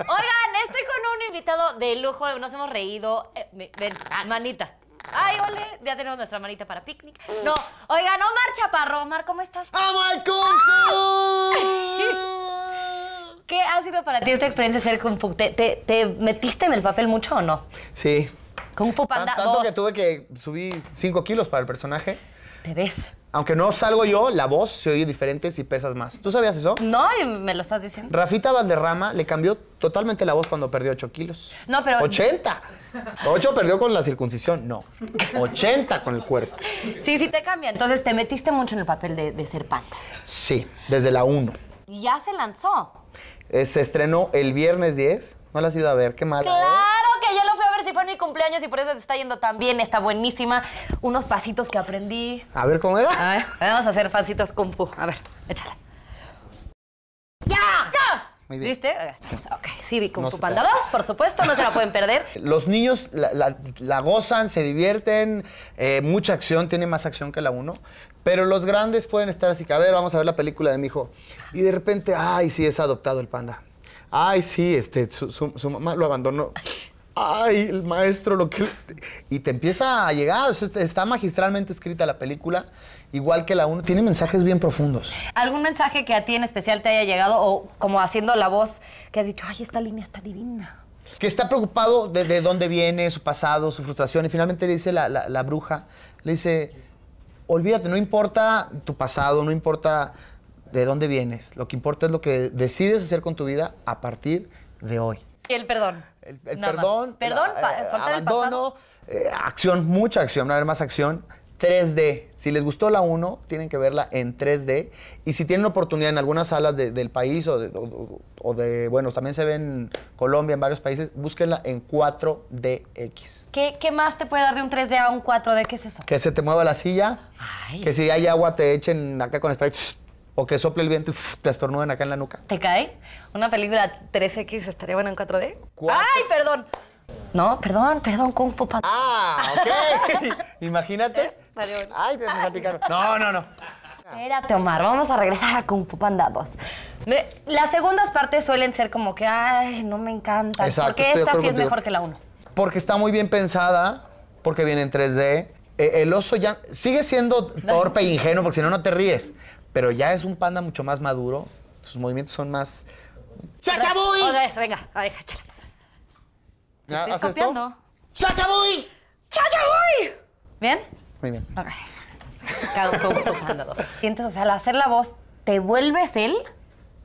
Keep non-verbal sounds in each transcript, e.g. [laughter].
Oigan, estoy con un invitado de lujo, nos hemos reído. Eh, ven, ah, manita. Ay, ole, ya tenemos nuestra manita para picnic. No, oigan, Omar Chaparro, Omar, ¿cómo estás? ¡Ama ¡Ah, el ¿Qué ha sido para ti esta experiencia de ser Kung Fu? ¿Te, metiste en el papel mucho o no? Sí. Kung Fu Panda Tanto que tuve que subir 5 kilos para el personaje. Aunque no salgo yo, la voz se oye diferente si pesas más. ¿Tú sabías eso? No, y me lo estás diciendo. Rafita Valderrama le cambió totalmente la voz cuando perdió 8 kilos. No, pero... ¡80! 8 perdió con la circuncisión, no. 80 con el cuerpo. Sí, sí te cambia. Entonces te metiste mucho en el papel de, ser panda. Sí, desde la 1. ¿Y ya se lanzó? Eh, se estrenó el viernes 10. No la has ido a ver, qué mal cumpleaños y por eso te está yendo tan bien. Está buenísima. Unos pasitos que aprendí. A ver, ¿cómo era? vamos a hacer pasitos kung fu. A ver, échala. ¡Ya! ¿Viste? Ok, sí, con panda 2, por supuesto, no se la pueden perder. [laughs] Los niños la, gozan, se divierten, eh, mucha acción, tiene más acción que la 1. Pero los grandes pueden estar así que, a ver, vamos a ver la película de mi hijo. Y de repente, ay, sí, es adoptado el panda. Ay, sí, este, su mamá lo abandonó ay, el maestro, lo que... Y te empieza a llegar, está magistralmente escrita la película, igual que la uno, tiene mensajes bien profundos. ¿Algún mensaje que a ti en especial te haya llegado o como haciendo la voz que has dicho, ay, esta línea está divina? Que está preocupado de, dónde viene, su pasado, su frustración, y finalmente le dice la, la bruja, le dice, olvídate, no importa tu pasado, no importa de dónde vienes, lo que importa es lo que decides hacer con tu vida a partir de hoy. Y el perdón. El, perdón, perdón eh, abandono, eh, acción, mucha acción, a más acción. 3D. Si les gustó la 1, tienen que verla en 3D. Y si tienen oportunidad en algunas salas del país o de, bueno, también se ve en Colombia, en varios países, búsquenla en 4DX. ¿Qué, ¿Qué, más te puede dar de un 3D a un 4D? ¿Qué es eso? Que se te mueva la silla, que si hay agua te echen acá con spray o que sople el viento y te estornuden acá en la nuca. ¿Te cae? ¿Una película 3X estaría buena en 4D? ¡Ay, perdón! No, perdón, perdón, Kung Fu Panda. Ah, ok. [laughs] Imagínate. Ay, te vas a picar. No, no, no. Espérate, Omar, vamos a regresar a Kung Fu Panda 2. las segundas partes suelen ser como que, ay, no me encanta. porque esta sí es mejor que la 1. Porque está muy bien pensada, porque viene en 3D. E, el oso ya sigue siendo torpe e ingenuo, porque si no, no te ríes pero ya es un panda mucho más maduro, sus movimientos son más... ¡Chachabuy! Otra venga, a ver, échala. ¿Haces copiando. ¡Chachabuy! ¡Chachabuy! ¿Bien? Muy bien. Ok. Panda 2. Sientes, o sea, al hacer la voz, ¿te vuelves él?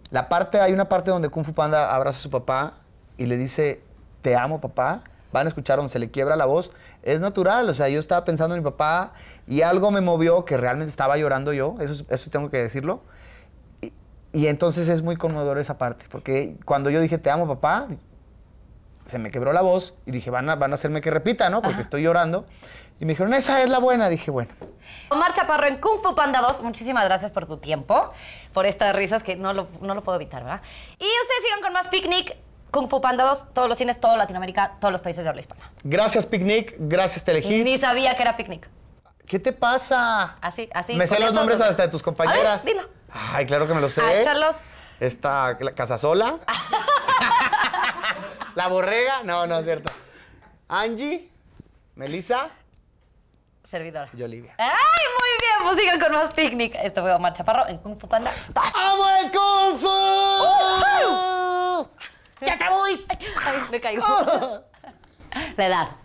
La parte, hay una parte donde Kung Fu Panda abraza a su papá y le dice, te amo, papá van a escuchar donde se le quiebra la voz, es natural. O sea, yo estaba pensando en mi papá y algo me movió que realmente estaba llorando yo, eso, eso tengo que decirlo. Y, entonces es muy conmovedor esa parte, porque cuando yo dije te amo papá, se me quebró la voz y dije, van a, van a hacerme que repita, ¿no? Porque estoy llorando. Y me dijeron, esa es la buena. Dije, bueno. Omar Chaparro en Kung Fu Panda 2, muchísimas gracias por tu tiempo, por estas risas que no lo, no lo puedo evitar, ¿verdad? Y ustedes sigan con más picnic Kung Fu Panda 2, todos los cines, toda Latinoamérica, todos los países de habla hispana. Gracias, Picnic. Gracias, Telehit. Ni sabía que era Picnic. ¿Qué te pasa? Así, así. Me sé los nombres hasta de tus compañeras. dilo. Ay, claro que me los sé. Ay, Carlos. Esta Casasola. [laughs] La borrega. No, no es cierto. Angie. Melissa. Servidora. Y Olivia. ¡Ay, muy bien! Pues sigan con más picnic. Esto fue Omar Chaparro en Kung Fu Panda. ¡Amo el Kung Fu! ¡Ya te voy! Ay, me caigo. [laughs] La edad.